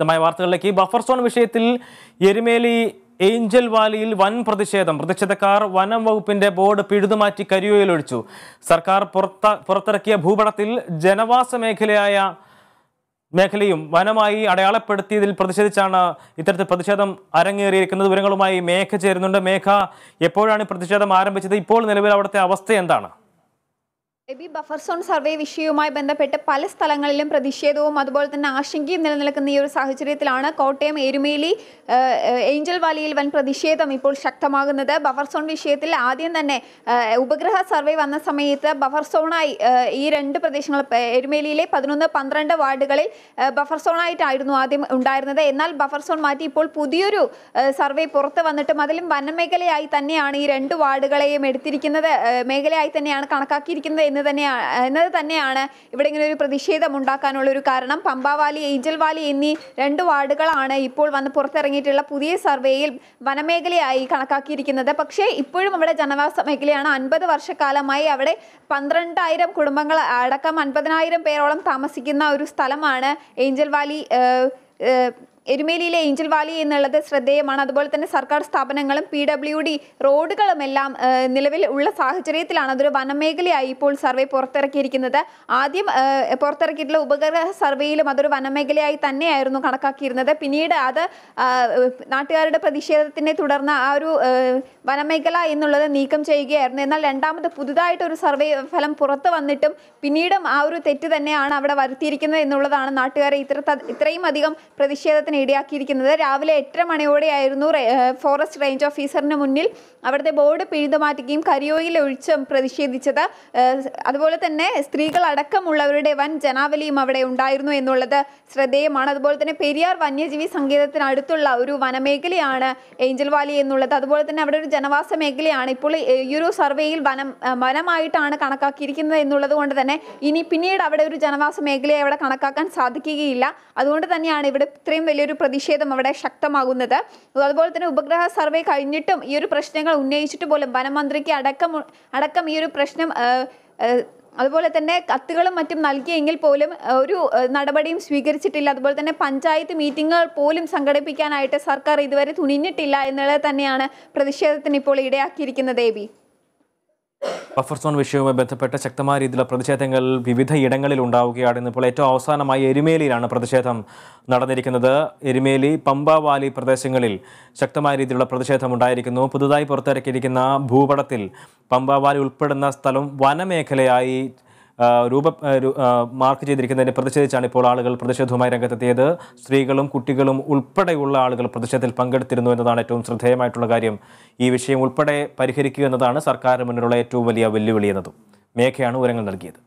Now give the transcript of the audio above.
വിശദമായ വാർത്തകളിലേക്ക് buffer zone വിഷയത്തിൽ എരുമേലി ഏഞ്ചൽ വാലിയിൽ വൻ പ്രതിഷേധം പ്രതിഷേധക്കാർ വനം വകുപ്പിന്റെ ബോർഡ് പിഴുതുമാറ്റി കരിയോയിലൊഴിച്ചു സർക്കാർ പുറത്ത പുറത്തിറക്കിയ ഭൂപടത്തിൽ ജനവാസ മേഖലയായ മേഖലയും വനമായി അടയാളപ്പെടുത്തിയതിൽ പ്രതിഷേധിച്ചാണ് ഇത്തരത്തിൽ പ്രതിഷേധം അരങ്ങേറിയിരിക്കുന്നത് വിവരങ്ങളുമായി മേഘ ചേരുന്നുണ്ട് മേഘ എപ്പോഴാണ് പ്രതിഷേധം ആരംഭിച്ചത് ഇപ്പോൾ നിലവിൽ അവിടുത്തെ അവസ്ഥ എന്താണ് എബി ബഫർ സോൺ സർവേ വിഷയവുമായി ബന്ധപ്പെട്ട് പല സ്ഥലങ്ങളിലും പ്രതിഷേധവും അതുപോലെ തന്നെ ആശങ്കയും നിലനിൽക്കുന്ന ഈ ഒരു സാഹചര്യത്തിലാണ് കോട്ടയം എരുമേലി ഏഞ്ചൽ വാലിയിൽ വൻ പ്രതിഷേധം ഇപ്പോൾ ശക്തമാകുന്നത് ബഫർ സോൺ വിഷയത്തിൽ ആദ്യം തന്നെ ഉപഗ്രഹ സർവേ വന്ന സമയത്ത് ബഫർ സോണായി ഈ രണ്ട് പ്രദേശങ്ങൾ എരുമേലിയിലെ പതിനൊന്ന് പന്ത്രണ്ട് വാർഡുകളിൽ ബഫർ സോണായിട്ടായിരുന്നു ആദ്യം ഉണ്ടായിരുന്നത് എന്നാൽ ബഫർ സോൺ മാറ്റി ഇപ്പോൾ പുതിയൊരു സർവേ പുറത്ത് വന്നിട്ടും അതിലും വനമേഖലയായി തന്നെയാണ് ഈ രണ്ട് വാർഡുകളെയും എടുത്തിരിക്കുന്നത് മേഖലയായി തന്നെയാണ് കണക്കാക്കിയിരിക്കുന്നത് എന്ന് തന്നെയാണ് എന്നത് തന്നെയാണ് ഇവിടെ ഇങ്ങനെ ഒരു പ്രതിഷേധം ഉണ്ടാക്കാനുള്ള ഒരു കാരണം പമ്പാവാലി ഏഞ്ചൽ വാലി എന്നീ രണ്ട് വാർഡുകളാണ് ഇപ്പോൾ വന്ന് പുറത്തിറങ്ങിയിട്ടുള്ള പുതിയ സർവേയിൽ വനമേഖലയായി കണക്കാക്കിയിരിക്കുന്നത് പക്ഷേ ഇപ്പോഴും അവിടെ ജനവാസ മേഖലയാണ് അൻപത് വർഷക്കാലമായി അവിടെ പന്ത്രണ്ടായിരം കുടുംബങ്ങൾ അടക്കം അൻപതിനായിരം പേരോളം താമസിക്കുന്ന ഒരു സ്ഥലമാണ് ഏഞ്ചൽ വാലി എരുമേലിയിലെ ഏഞ്ചൽ വാലി എന്നുള്ളത് ശ്രദ്ധേയമാണ് അതുപോലെ തന്നെ സർക്കാർ സ്ഥാപനങ്ങളും പി ഡബ്ല്യു ഡി റോഡുകളും എല്ലാം നിലവിൽ ഉള്ള സാഹചര്യത്തിലാണ് അതൊരു വനമേഖലയായി ഇപ്പോൾ സർവേ പുറത്തിറക്കിയിരിക്കുന്നത് ആദ്യം പുറത്തിറക്കിയിട്ടുള്ള ഉപഗ്രഹ സർവേയിലും അതൊരു വനമേഖലയായി തന്നെയായിരുന്നു കണക്കാക്കിയിരുന്നത് പിന്നീട് അത് നാട്ടുകാരുടെ പ്രതിഷേധത്തിനെ തുടർന്ന് ആ ഒരു വനമേഖല എന്നുള്ളത് നീക്കം ചെയ്യുകയായിരുന്നു എന്നാൽ രണ്ടാമത് പുതുതായിട്ട് ഒരു സർവേ ഫലം പുറത്തു വന്നിട്ടും പിന്നീടും ആ ഒരു തെറ്റ് തന്നെയാണ് അവിടെ വരുത്തിയിരിക്കുന്നത് എന്നുള്ളതാണ് നാട്ടുകാരെ ഇത്ര ഇത്രയും അധികം പ്രതിഷേധത്തിന് ആക്രമണത്തിന് ഇടയാക്കിയിരിക്കുന്നത് രാവിലെ എട്ടര മണിയോടെയായിരുന്നു ഫോറസ്റ്റ് റേഞ്ച് ഓഫീസറിന് മുന്നിൽ അവിടുത്തെ ബോർഡ് പിഴുതുമാറ്റുകയും കരിയോയിൽ ഒഴിച്ചും പ്രതിഷേധിച്ചത് അതുപോലെ തന്നെ സ്ത്രീകൾ അടക്കമുള്ളവരുടെ വൻ ജനാവലിയും അവിടെ ഉണ്ടായിരുന്നു എന്നുള്ളത് ശ്രദ്ധേയമാണ് അതുപോലെ തന്നെ പെരിയാർ വന്യജീവി സങ്കേതത്തിനടുത്തുള്ള ഒരു വനമേഖലയാണ് ഏഞ്ചൽ വാലി എന്നുള്ളത് അതുപോലെ തന്നെ അവിടെ ഒരു ജനവാസ മേഖലയാണ് ഇപ്പോൾ ഈ ഒരു സർവേയിൽ വനം വനമായിട്ടാണ് കണക്കാക്കിയിരിക്കുന്നത് എന്നുള്ളത് കൊണ്ട് തന്നെ ഇനി പിന്നീട് അവിടെ ഒരു ജനവാസ മേഖലയെ അവിടെ കണക്കാക്കാൻ സാധിക്കുകയില്ല അതുകൊണ്ട് തന്നെയാണ് ഇവിടെ ഇത്രയും വലിയ വലിയൊരു പ്രതിഷേധം അവിടെ ശക്തമാകുന്നത് അതുപോലെ തന്നെ ഉപഗ്രഹ സർവേ കഴിഞ്ഞിട്ടും ഈ ഒരു പ്രശ്നങ്ങൾ ഉന്നയിച്ചിട്ട് പോലും വനമന്ത്രിക്ക് അടക്കം അടക്കം ഈ ഒരു പ്രശ്നം അതുപോലെ തന്നെ കത്തുകളും മറ്റും നൽകിയെങ്കിൽ പോലും ഒരു നടപടിയും സ്വീകരിച്ചിട്ടില്ല അതുപോലെ തന്നെ പഞ്ചായത്ത് മീറ്റിങ്ങുകൾ പോലും സംഘടിപ്പിക്കാനായിട്ട് സർക്കാർ ഇതുവരെ തുനിഞ്ഞിട്ടില്ല എന്നുള്ളത് തന്നെയാണ് പ്രതിഷേധത്തിന് ഇപ്പോൾ ഇടയാക്കിയിരിക്കുന്നത് എ ബഫർ സോൺ വിഷയവുമായി ബന്ധപ്പെട്ട് ശക്തമായ രീതിയിലുള്ള പ്രതിഷേധങ്ങൾ വിവിധ ഇടങ്ങളിൽ ഉണ്ടാവുകയാണ് ഇന്നിപ്പോൾ ഏറ്റവും അവസാനമായി എരുമേലിയിലാണ് പ്രതിഷേധം നടന്നിരിക്കുന്നത് എരുമേലി പമ്പാവാലി പ്രദേശങ്ങളിൽ ശക്തമായ രീതിയിലുള്ള പ്രതിഷേധം ഉണ്ടായിരിക്കുന്നു പുതുതായി പുറത്തിറക്കിയിരിക്കുന്ന ഭൂപടത്തിൽ പമ്പാവാലി ഉൾപ്പെടുന്ന സ്ഥലം വനമേഖലയായി രൂപ മാർക്ക് ചെയ്തിരിക്കുന്നതിനെ പ്രതിഷേധിച്ചാണ് ഇപ്പോൾ ആളുകൾ പ്രതിഷേധവുമായി രംഗത്തെത്തിയത് സ്ത്രീകളും കുട്ടികളും ഉൾപ്പെടെയുള്ള ആളുകൾ പ്രതിഷേധത്തിൽ പങ്കെടുത്തിരുന്നു എന്നതാണ് ഏറ്റവും ശ്രദ്ധേയമായിട്ടുള്ള കാര്യം ഈ വിഷയം ഉൾപ്പെടെ പരിഹരിക്കുക എന്നതാണ് സർക്കാരിന് മുന്നിലുള്ള ഏറ്റവും വലിയ വെല്ലുവിളി എന്നതും മേഘയാണ് വിവരങ്ങൾ നൽകിയത്